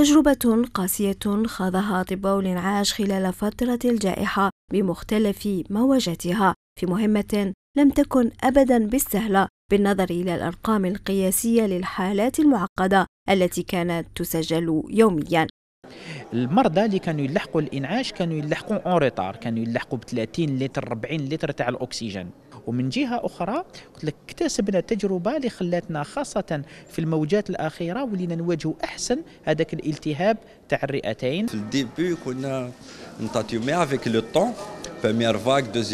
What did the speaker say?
تجربة قاسية خاضها أطباء الإنعاش خلال فترة الجائحة بمختلف مواجهتها في مهمة لم تكن أبدا بالسهلة بالنظر إلى الأرقام القياسية للحالات المعقدة التي كانت تسجل يوميا المرضى اللي كانوا يلحقوا الانعاش كانوا يلحقوا اون ريتار كانوا يلحقوا ب 30 لتر 40 لتر تاع الاكسجين ومن جهه اخرى قلت لك اكتسبنا تجربه اللي خلاتنا خاصه في الموجات الاخيره ولينا نواجهوا احسن هذاك الالتهاب تاع الرئتين في الديبي كنا مي افيك لو طون بروميير فاك دوزيام